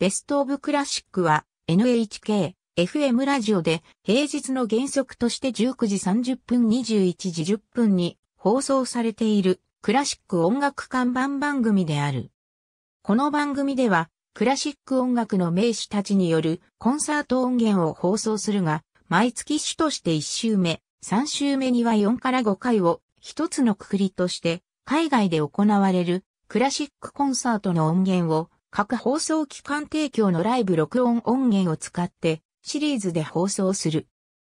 ベストオブクラシックは NHK、FM ラジオで平日の原則として19時30分21時10分に放送されているクラシック音楽看板番組である。この番組ではクラシック音楽の名手たちによるコンサート音源を放送するが、毎月主として1週目、3週目には4から5回を一つのくくりとして海外で行われるクラシックコンサートの音源を各放送機関提供のライブ録音音源を使ってシリーズで放送する。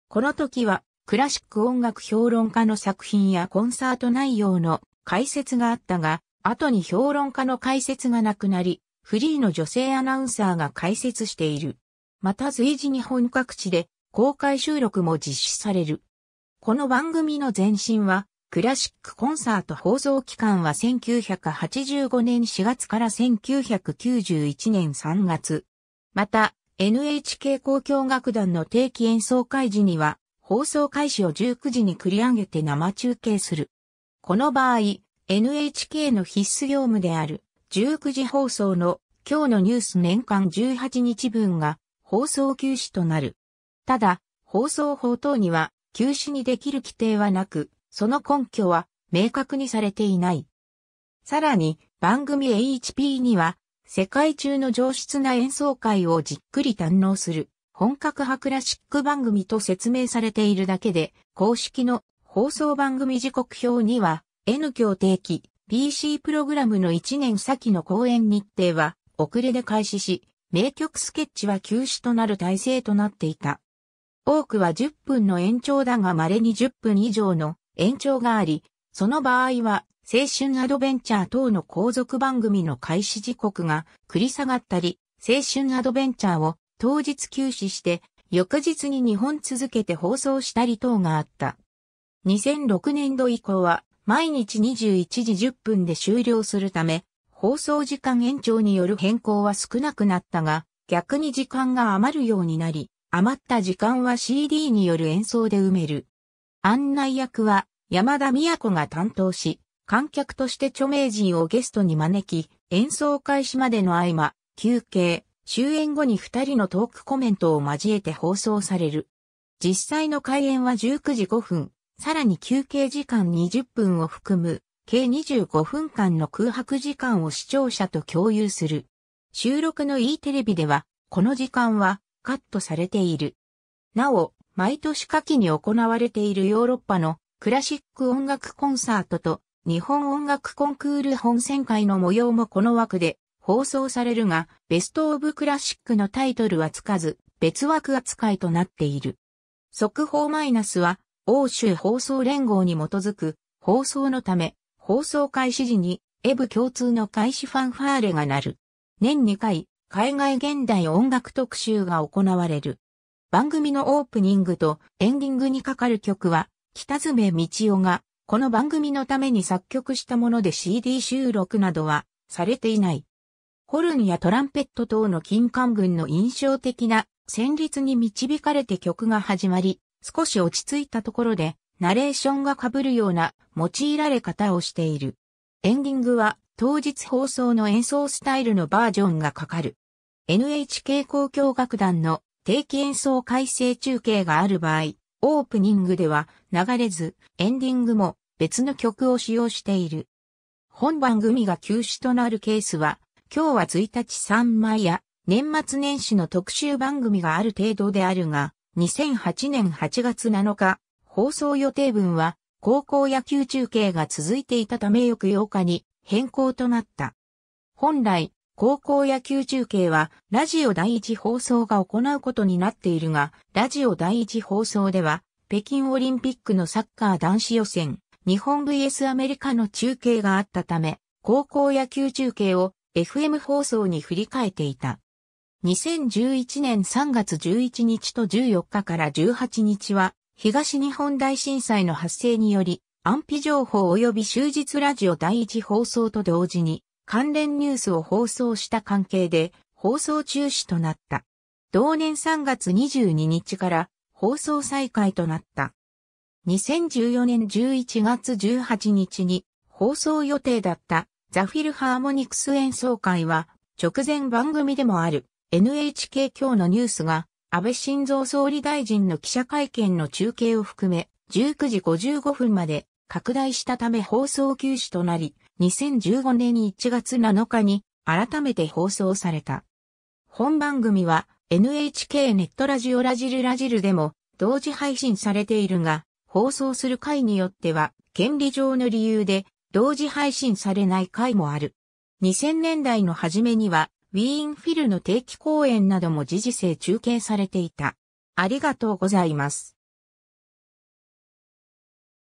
この時はクラシック音楽評論家の作品やコンサート内容の解説があったが、後に評論家の解説がなくなり、フリーの女性アナウンサーが解説している。また随時日本各地で公開収録も実施される。この番組の前身はクラシックコンサート放送期間は1985年4月から1991年3月。また、NHK 交響楽団の定期演奏会時には、放送開始を19時に繰り上げて生中継する。この場合、NHK の必須業務である、19時放送の今日のニュース年間18日分が放送休止となる。ただ、放送法等には休止にできる規定はなく、その根拠は明確にされていない。さらに番組 HP には世界中の上質な演奏会をじっくり堪能する本格派クラシック番組と説明されているだけで公式の放送番組時刻表には N 協定期 PC プログラムの1年先の公演日程は遅れで開始し、名曲スケッチは休止となる体制となっていた。多くは10分の延長だが稀に10分以上の延長があり、その場合は青春アドベンチャー等の後続番組の開始時刻が繰り下がったり、青春アドベンチャーを当日休止して、翌日に2本続けて放送したり等があった。2006年度以降は、毎日21時10分で終了するため、放送時間延長による変更は少なくなったが、逆に時間が余るようになり、余った時間は CD による演奏で埋める。案内役は山田美也子が担当し、観客として著名人をゲストに招き、演奏開始までの合間、休憩、終演後に二人のトークコメントを交えて放送される。実際の開演は19時5分、さらに休憩時間20分を含む、計25分間の空白時間を視聴者と共有する。収録の E テレビでは、この時間はカットされている。なお、毎年夏季に行われているヨーロッパのクラシック音楽コンサートと日本音楽コンクール本選会の模様もこの枠で放送されるが、ベストオブクラシックのタイトルはつかず、別枠扱いとなっている。速報マイナスは、欧州放送連合に基づく放送のため、放送開始時に、エブ共通の開始ファンファーレが鳴る。年2回、海外現代音楽特集が行われる。番組のオープニングとエンディングにかかる曲は、北爪道夫が、この番組のために作曲したもので CD 収録などは、されていない。ホルンやトランペット等の金管群の印象的な旋律に導かれて曲が始まり、少し落ち着いたところで、ナレーションが被るような用いられ方をしている。エンディングは当日放送の演奏スタイルのバージョンがかかる。NHK 交響楽団の定期演奏改正中継がある場合、オープニングでは流れず、エンディングも別の曲を使用している。本番組が休止となるケースは、今日は1日3枚や年末年始の特集番組がある程度であるが、2008年8月7日、放送予定分は高校野球中継が続いていたため翌8日に変更となった。本来、高校野球中継は、ラジオ第一放送が行うことになっているが、ラジオ第一放送では、北京オリンピックのサッカー男子予選、日本 VS アメリカの中継があったため、高校野球中継を FM 放送に振り替えていた。2011年3月11日と14日から18日は、東日本大震災の発生により、安否情報及び終日ラジオ第一放送と同時に、関連ニュースを放送した関係で放送中止となった。同年3月22日から放送再開となった。2014年11月18日に放送予定だったザフィルハーモニクス演奏会は直前番組でもある NHK 今日のニュースが安倍晋三総理大臣の記者会見の中継を含め19時55分まで拡大したため放送休止となり2015年1月7日に改めて放送された。本番組は NHK ネットラジオラジルラジルでも同時配信されているが、放送する回によっては、権利上の理由で同時配信されない回もある。2000年代の初めには、ウィーンフィルの定期公演なども時事性中継されていた。ありがとうございます。